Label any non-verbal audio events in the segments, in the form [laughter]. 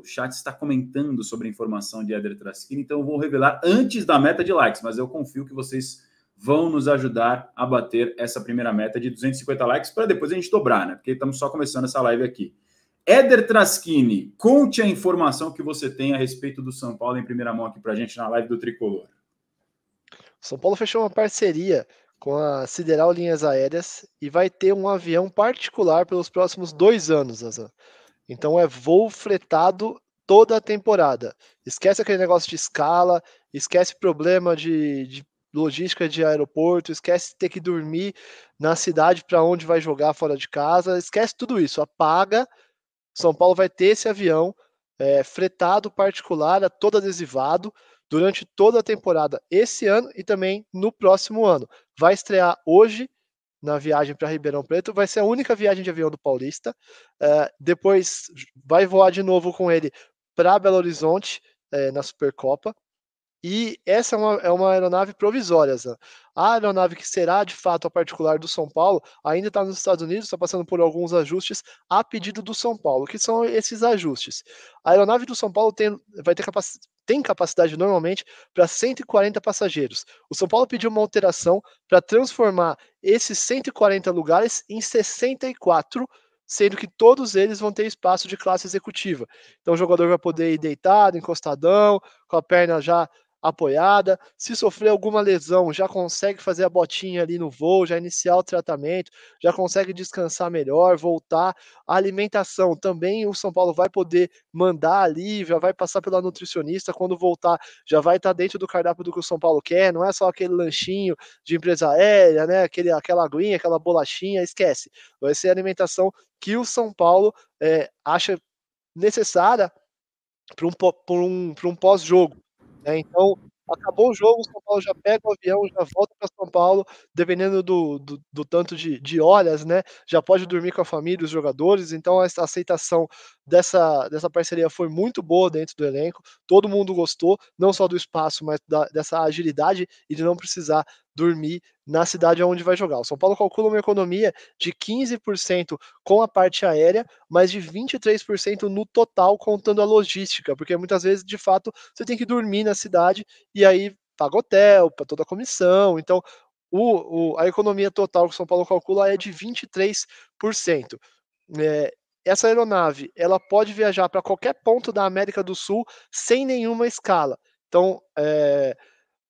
o chat está comentando sobre a informação de Eder Traskini, então eu vou revelar antes da meta de likes, mas eu confio que vocês vão nos ajudar a bater essa primeira meta de 250 likes para depois a gente dobrar, né? Porque estamos só começando essa live aqui. Éder Traskini, conte a informação que você tem a respeito do São Paulo em primeira mão aqui para a gente na live do Tricolor. São Paulo fechou uma parceria com a Sideral Linhas Aéreas e vai ter um avião particular pelos próximos dois anos, Azan. Então é voo fretado toda a temporada. Esquece aquele negócio de escala, esquece problema de, de logística de aeroporto, esquece ter que dormir na cidade para onde vai jogar fora de casa, esquece tudo isso, apaga. São Paulo vai ter esse avião é, fretado particular, todo adesivado, durante toda a temporada esse ano e também no próximo ano. Vai estrear hoje na viagem para Ribeirão Preto. Vai ser a única viagem de avião do Paulista. Uh, depois vai voar de novo com ele para Belo Horizonte uh, na Supercopa. E essa é uma, é uma aeronave provisória, Zan. A aeronave que será de fato a particular do São Paulo ainda está nos Estados Unidos, está passando por alguns ajustes a pedido do São Paulo. O que são esses ajustes? A aeronave do São Paulo tem, vai ter capacidade tem capacidade normalmente para 140 passageiros. O São Paulo pediu uma alteração para transformar esses 140 lugares em 64 sendo que todos eles vão ter espaço de classe executiva. Então o jogador vai poder ir deitado, encostadão, com a perna já apoiada. Se sofrer alguma lesão, já consegue fazer a botinha ali no voo, já iniciar o tratamento, já consegue descansar melhor, voltar. A alimentação também o São Paulo vai poder mandar ali, já vai passar pela nutricionista. Quando voltar, já vai estar tá dentro do cardápio do que o São Paulo quer. Não é só aquele lanchinho de empresa aérea, né? Aquele, aquela aguinha, aquela bolachinha, esquece. Vai ser a alimentação que o São Paulo é, acha necessária para um, um, um pós-jogo né? Então, acabou o jogo, o São Paulo já pega o avião, já volta para São Paulo, dependendo do, do, do tanto de, de, horas, né? Já pode dormir com a família, os jogadores. Então, essa aceitação dessa, dessa parceria foi muito boa dentro do elenco. Todo mundo gostou, não só do espaço, mas da, dessa agilidade e de não precisar dormir na cidade onde vai jogar. O São Paulo calcula uma economia de 15% com a parte aérea, mas de 23% no total, contando a logística, porque muitas vezes, de fato, você tem que dormir na cidade e aí paga hotel, para toda a comissão. Então, o, o, a economia total que o São Paulo calcula é de 23%. É, essa aeronave ela pode viajar para qualquer ponto da América do Sul sem nenhuma escala. Então, é,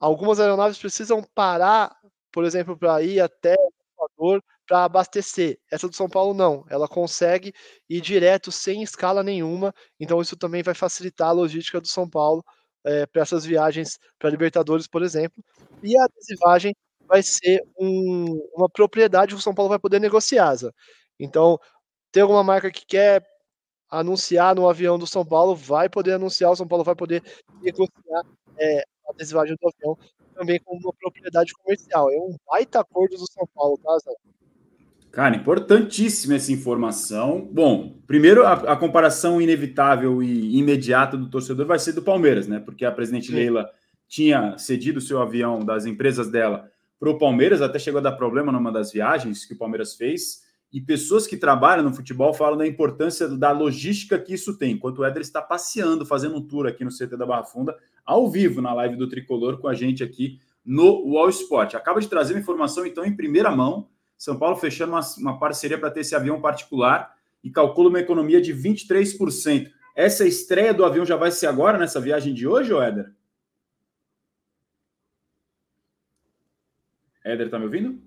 Algumas aeronaves precisam parar, por exemplo, para ir até Salvador para abastecer. Essa do São Paulo não, ela consegue ir direto sem escala nenhuma. Então isso também vai facilitar a logística do São Paulo é, eh, para essas viagens para Libertadores, por exemplo. E a adesivagem vai ser um, uma propriedade que o São Paulo vai poder negociar. Então, tem alguma marca que quer anunciar no avião do São Paulo, vai poder anunciar, o São Paulo vai poder negociar é, a desilagem do avião também como uma propriedade comercial. É um baita acordo do São Paulo, tá, Zé? Cara, importantíssima essa informação. Bom, primeiro a, a, comparação inevitável e imediata do torcedor vai ser do Palmeiras, né? Porque a presidente Sim. Leila tinha cedido o seu avião das empresas dela para o Palmeiras, até chegou a dar problema numa das viagens que o Palmeiras fez. E pessoas que trabalham no futebol falam da importância da logística que isso tem. Enquanto o Éder está passeando, fazendo um tour aqui no CT da Barra Funda, ao vivo na live do Tricolor com a gente aqui no Wall Sport. Acaba de trazer uma informação, então, em primeira mão. São Paulo fechando uma, uma parceria para ter esse avião particular e calcula uma economia de 23%. Essa estreia do avião já vai ser agora, nessa viagem de hoje, ou Éder? Éder, tá me ouvindo?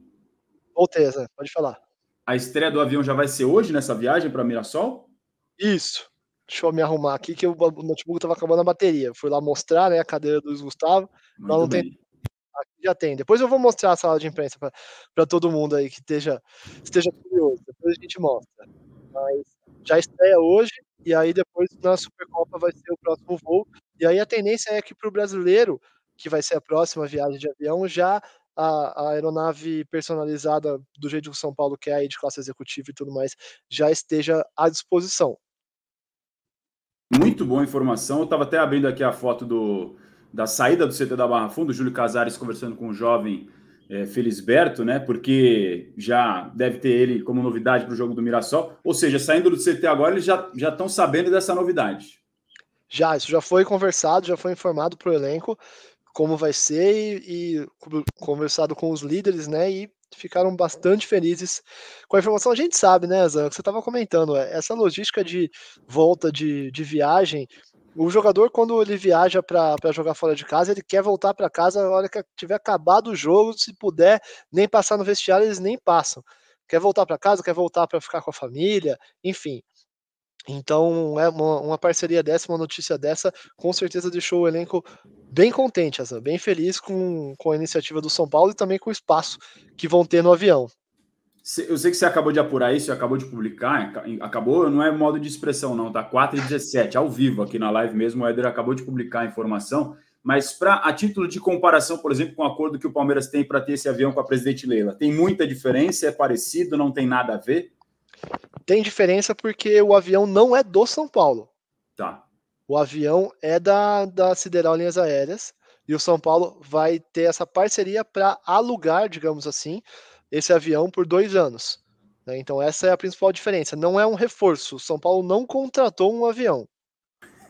Voltei, Zé. Pode falar. A estreia do avião já vai ser hoje, nessa viagem para Mirassol? Isso deixa eu me arrumar aqui, que o notebook tava acabando a bateria. Fui lá mostrar, né, a cadeira do Luiz Gustavo. lá não tem. Aqui já tem. Depois eu vou mostrar a sala de imprensa para todo mundo aí que esteja, esteja curioso. Depois a gente mostra. Mas já estreia hoje, e aí depois na Supercopa vai ser o próximo voo. E aí a tendência é que para o brasileiro, que vai ser a próxima viagem de avião, já a, a, aeronave personalizada do jeito que o São Paulo quer, aí de classe executiva e tudo mais, já esteja à disposição. Muito boa informação. Eu estava até abrindo aqui a foto do, da saída do CT da Barra Funda, Júlio Casares conversando com o jovem é, Felisberto, né? Porque já deve ter ele como novidade para o jogo do Mirassol. Ou seja, saindo do CT agora, eles já estão sabendo dessa novidade. Já, isso já foi conversado, já foi informado para o elenco como vai ser e, e, conversado com os líderes, né? E ficaram bastante felizes com a informação. A gente sabe, né, Zan, que você estava comentando, é, essa logística de volta de, de viagem. O jogador, quando ele viaja para jogar fora de casa, ele quer voltar para casa na hora que tiver acabado o jogo, se puder, nem passar no vestiário, eles nem passam. Quer voltar para casa, quer voltar para ficar com a família, enfim. Então, é uma, uma, parceria dessa, uma notícia dessa, com certeza deixou o elenco bem contente, Asa, bem feliz com, com a iniciativa do São Paulo e também com o espaço que vão ter no avião. Eu sei que você acabou de apurar isso, acabou de publicar, acabou, não é modo de expressão não, tá 4 e 17, ao vivo aqui na live mesmo, o Éder acabou de publicar a informação, mas pra, a título de comparação, por exemplo, com o acordo que o Palmeiras tem para ter esse avião com a Presidente Leila, tem muita diferença, é parecido, não tem nada a ver? Tem diferença porque o avião não é do São Paulo. Tá. O avião é da, da Sideral Linhas Aéreas e o São Paulo vai ter essa parceria para alugar, digamos assim, esse avião por dois anos. Né? Então, essa é a principal diferença. Não é um reforço. O São Paulo não contratou um avião.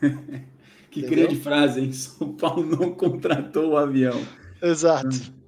[laughs] que Entendeu? grande frase, hein? São Paulo não contratou o um avião. Exato. Hum.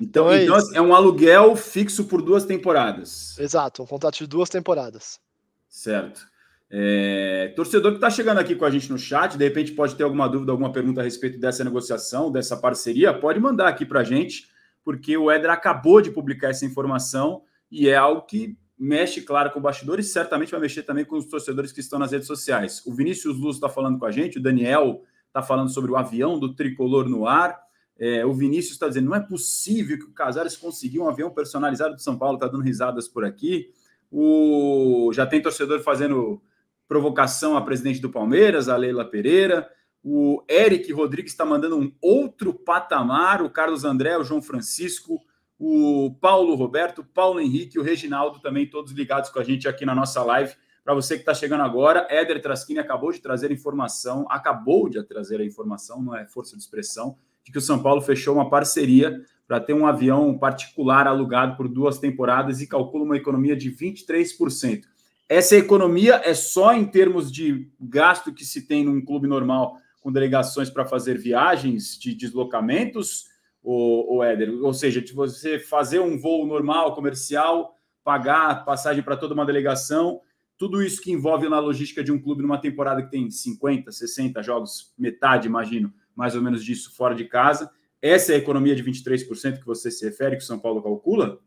Então, então, é, então é, um aluguel fixo por duas temporadas. Exato, um contrato de duas temporadas. Certo. É, torcedor que está chegando aqui com a gente no chat, de repente pode ter alguma dúvida, alguma pergunta a respeito dessa negociação, dessa parceria, pode mandar aqui para a gente, porque o Edra acabou de publicar essa informação e é algo que mexe, claro, com o bastidor e certamente vai mexer também com os torcedores que estão nas redes sociais. O Vinícius Luz está falando com a gente, o Daniel está falando sobre o avião do tricolor no ar. É, o Vinícius está dizendo: não é possível que o Casares conseguiu um avião personalizado de São Paulo, está dando risadas por aqui. O, já tem torcedor fazendo provocação à presidente do Palmeiras, a Leila Pereira. O Eric Rodrigues está mandando um outro patamar. O Carlos André, o João Francisco, o Paulo Roberto, o Paulo Henrique, o Reginaldo também, todos ligados com a gente aqui na nossa live. Para você que está chegando agora, Éder Traskini acabou de trazer informação, acabou de trazer a informação, não é força de expressão, de que o São Paulo fechou uma parceria para ter um avião particular alugado por duas temporadas e calcula uma economia de 23%. Essa economia é só em termos de gasto que se tem num clube normal com delegações para fazer viagens de deslocamentos, o Éder? Ou seja, de você fazer um voo normal, comercial, pagar passagem para toda uma delegação, tudo isso que envolve na logística de um clube numa temporada que tem 50, 60 jogos, metade, imagino mais ou menos disso fora de casa. Essa é a economia de 23% que você se refere, que o São Paulo calcula?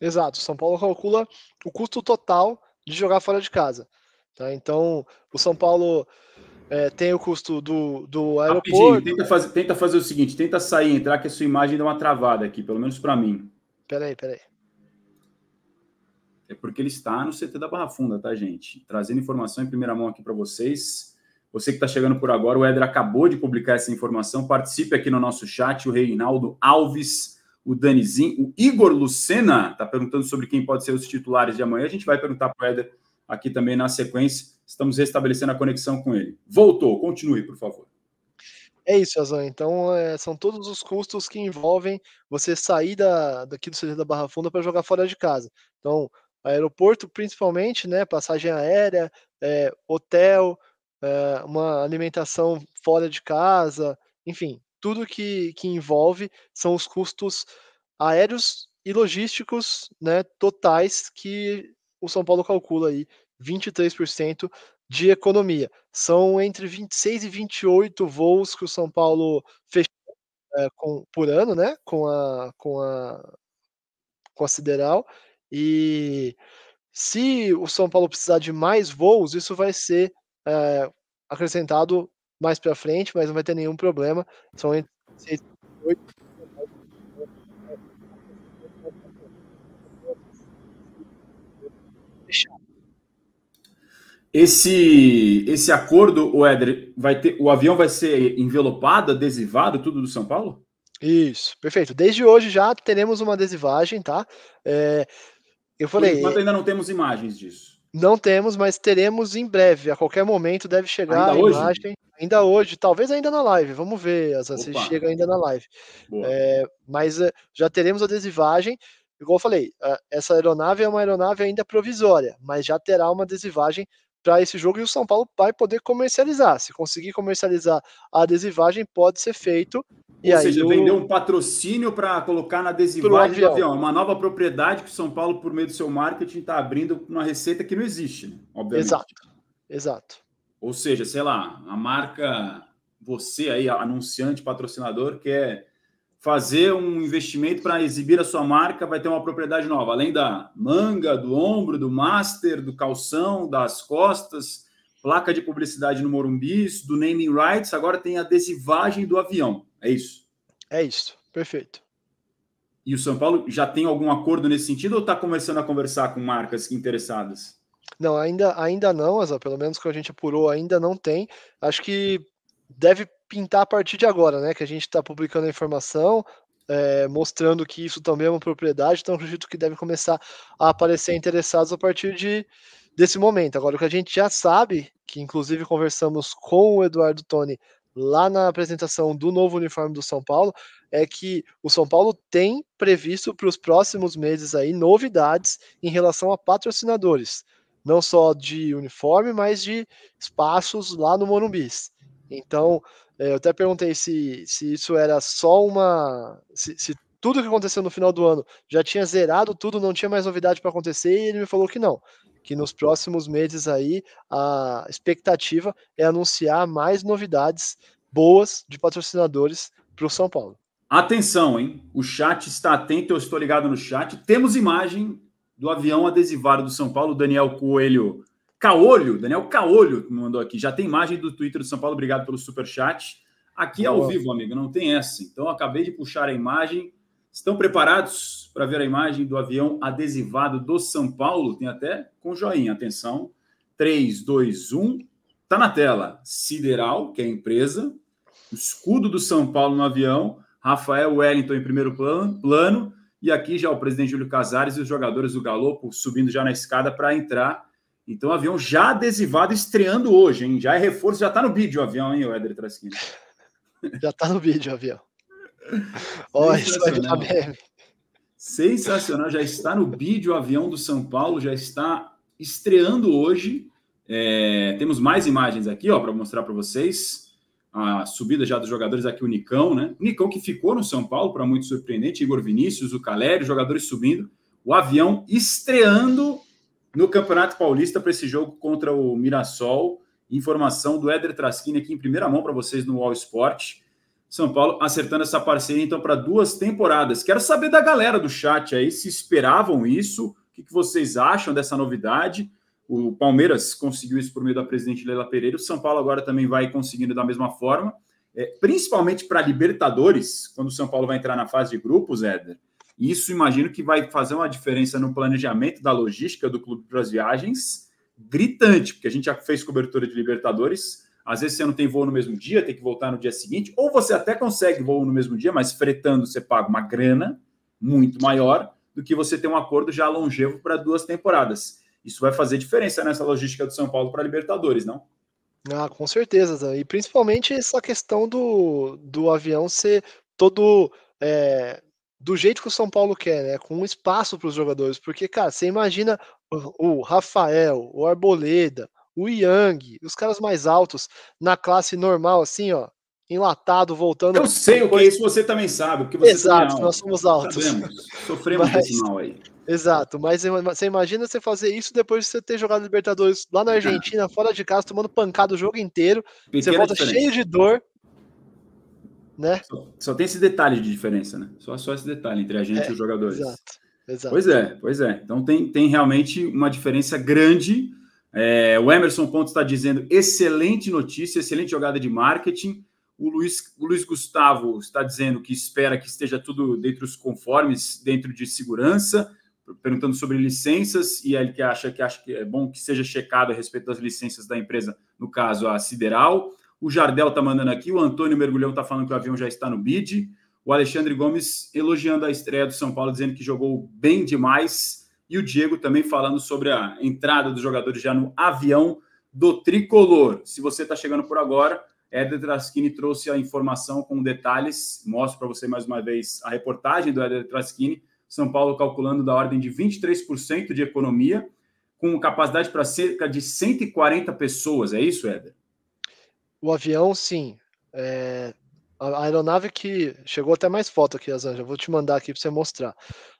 Exato, o São Paulo calcula o custo total de jogar fora de casa. Tá? Então, o São Paulo é, tem o custo do, do aeroporto. Rapidinho, tenta, fazer, tenta fazer o seguinte: tenta sair, entrar, que a sua imagem dá uma travada aqui, pelo menos para mim. Peraí, peraí. É porque ele está no CT da Barra Funda, tá, gente? Trazendo informação em primeira mão aqui para vocês. Você que está chegando por agora, o Edra acabou de publicar essa informação. Participe aqui no nosso chat, o Reinaldo Alves, o Danizinho, o Igor Lucena está perguntando sobre quem pode ser os titulares de amanhã. A gente vai perguntar para o Edra aqui também na sequência. Estamos restabelecendo a conexão com ele. Voltou, continue, por favor. É isso, Azan. Então, é, são todos os custos que envolvem você sair da, daqui do CT da Barra Funda para jogar fora de casa. Então, aeroporto, principalmente, né? Passagem aérea, é, hotel, é, uma alimentação fora de casa, enfim, tudo que, que envolve são os custos aéreos e logísticos né, totais que o São Paulo calcula aí, 23% de economia. São entre 26 e 28 voos que o São Paulo fechou é, eh, com, por ano, né? Com a, com a, com a Sideral. E se o São Paulo precisar de mais voos, isso vai ser é, acrescentado mais para frente, mas não vai ter nenhum problema. São entre 6 e 8. Esse, esse acordo, o Éder, vai ter, o avião vai ser envelopado, adesivado, tudo do São Paulo? Isso, perfeito. Desde hoje já teremos uma adesivagem, tá? É, eu falei. enquanto é ainda não temos imagens disso. Não temos, mas teremos em breve. A qualquer momento deve chegar ainda a hoje? imagem. Ainda hoje, talvez ainda na live. Vamos ver, Azan, se chega ainda na live. É, mas eh, já teremos a adesivagem. Igual eu falei, eh, essa aeronave é uma aeronave ainda provisória, mas já terá uma adesivagem para esse jogo e o São Paulo vai poder comercializar. Se conseguir comercializar a adesivagem, pode ser feito. E Ou aí seja, o... vender um patrocínio para colocar na adesivagem avião. do avião. É uma nova propriedade que o São Paulo, por meio do seu marketing, está abrindo uma receita que não existe, né? obviamente. Exato, exato. Ou seja, sei lá, a marca, você aí, anunciante, patrocinador, quer fazer um investimento para exibir a sua marca, vai ter uma propriedade nova, além da manga, do ombro, do master, do calção, das costas, placa de publicidade no Morumbi, do naming rights, agora tem adesivagem do avião. É isso. É isso, perfeito. E o São Paulo já tem algum acordo nesse sentido ou está começando a conversar com marcas interessadas? Não, ainda, ainda não, Asa, pelo menos que a gente apurou, ainda não tem. Acho que deve pintar a partir de agora, né? Que a gente está publicando a informação, é, mostrando que isso também é uma propriedade, então acredito que deve começar a aparecer interessados a partir de, desse momento. Agora, o que a gente já sabe, que inclusive conversamos com o Eduardo Toni lá na apresentação do novo uniforme do São Paulo, é que o São Paulo tem previsto para os próximos meses aí novidades em relação a patrocinadores, não só de uniforme, mas de espaços lá no Morumbis. Então, é, eu até perguntei se, se isso era só uma. Se, se tudo que aconteceu no final do ano já tinha zerado tudo, não tinha mais novidade para acontecer, e ele me falou que não. Que nos próximos meses aí a expectativa é anunciar mais novidades boas de patrocinadores para o São Paulo. Atenção, hein? O chat está atento, eu estou ligado no chat. Temos imagem do avião adesivado do São Paulo. Daniel Coelho Caolho, Daniel Caolho me mandou aqui. Já tem imagem do Twitter do São Paulo. Obrigado pelo super chat. Aqui é Boa. ao vivo, amigo, não tem essa. Então acabei de puxar a imagem. Estão preparados para ver a imagem do avião adesivado do São Paulo? Tem até com joinha. Atenção. 3, 2, 1. Tá na tela. Sideral, que é a empresa. O escudo do São Paulo no avião. Rafael Wellington em primeiro plano. plano e aqui já o presidente Júlio Casares e os jogadores do Galo subindo já na escada para entrar então, avião já adesivado, estreando hoje, hein? Já é reforço, já tá no vídeo o avião, hein, Éder Trasquini? [laughs] já tá no vídeo o avião. Olha, [laughs] isso vai virar meme. Sensacional, já está no vídeo o avião do São Paulo, já está estreando hoje. É, temos mais imagens aqui, ó, para mostrar para vocês. A subida já dos jogadores aqui, o Nicão, né? O Nicão que ficou no São Paulo, para muito surpreendente, Igor Vinícius, o Calério, jogadores subindo. O avião estreando no Campeonato Paulista, para esse jogo contra o Mirassol, informação do Éder Traskini aqui em primeira mão para vocês no All Sport. São Paulo acertando essa parceria, então, para duas temporadas. Quero saber da galera do chat aí se esperavam isso, o que vocês acham dessa novidade. O Palmeiras conseguiu isso por meio da presidente Leila Pereira, o São Paulo agora também vai conseguindo da mesma forma. É, principalmente para Libertadores, quando o São Paulo vai entrar na fase de grupos, Éder, isso imagino que vai fazer uma diferença no planejamento da logística do clube para as viagens gritante, porque a gente já fez cobertura de Libertadores. Às vezes você não tem voo no mesmo dia, tem que voltar no dia seguinte, ou você até consegue voo no mesmo dia, mas fretando você paga uma grana muito maior do que você ter um acordo já longevo para duas temporadas. Isso vai fazer diferença nessa logística do São Paulo para Libertadores, não? Ah, com certeza, e principalmente essa questão do, do avião ser todo é, do jeito que o São Paulo quer, né? Com espaço para os jogadores. Porque, cara, você imagina o Rafael, o Arboleda, o Yang, os caras mais altos na classe normal, assim, ó, enlatado, voltando. Eu sei o que é isso, você também sabe. Porque você Exato, é nós somos altos. Sabemos, tá sofremos mas, esse mal aí. Exato, mas você imagina você fazer isso depois de você ter jogado Libertadores lá na é. Argentina, fora de casa, tomando pancada o jogo inteiro. Pequena você volta diferença. cheio de dor né? Só, só, tem esse detalhe de diferença, né? Só, só esse detalhe entre a gente é, e os jogadores. Exato, exato. Pois é, pois é. Então tem, tem realmente uma diferença grande. É, o Emerson Pontes está dizendo excelente notícia, excelente jogada de marketing. O Luiz, o Luiz Gustavo está dizendo que espera que esteja tudo dentro dos conformes, dentro de segurança, perguntando sobre licenças, e ele que acha que acha que é bom que seja checado a respeito das licenças da empresa, no caso a Sideral. O Jardel está mandando aqui, o Antônio Mergulhão está falando que o avião já está no bid. O Alexandre Gomes elogiando a estreia do São Paulo, dizendo que jogou bem demais. E o Diego também falando sobre a entrada dos jogadores já no avião do tricolor. Se você está chegando por agora, Éder Traskini trouxe a informação com detalhes. Mostro para você mais uma vez a reportagem do Éder Traskini. São Paulo calculando da ordem de 23% de economia, com capacidade para cerca de 140 pessoas. É isso, Éder? O avião, sim. É, a aeronave que chegou até mais foto aqui, Azanja. Vou te mandar aqui para você mostrar.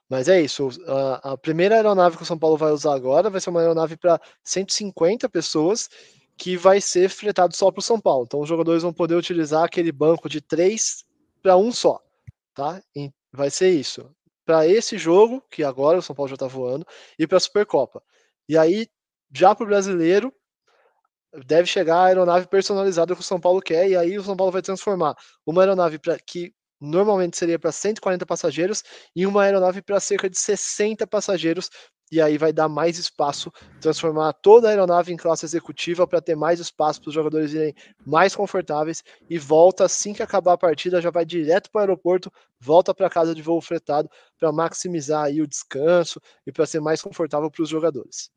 Mas é isso. A, a, primeira aeronave que o São Paulo vai usar agora vai ser uma aeronave para 150 pessoas que vai ser fretado só para o São Paulo. Então os jogadores vão poder utilizar aquele banco de três para um só, tá? E vai ser isso para esse jogo que agora o São Paulo já está voando e para a Supercopa. E aí já para o brasileiro deve chegar a aeronave personalizada que o São Paulo quer, e aí o São Paulo vai transformar uma aeronave pra, que normalmente seria para 140 passageiros em uma aeronave para cerca de 60 passageiros, e aí vai dar mais espaço, transformar toda a aeronave em classe executiva para ter mais espaço para os jogadores irem mais confortáveis e volta assim que acabar a partida, já vai direto para o aeroporto, volta para casa de voo fretado para maximizar aí o descanso e para ser mais confortável para os jogadores.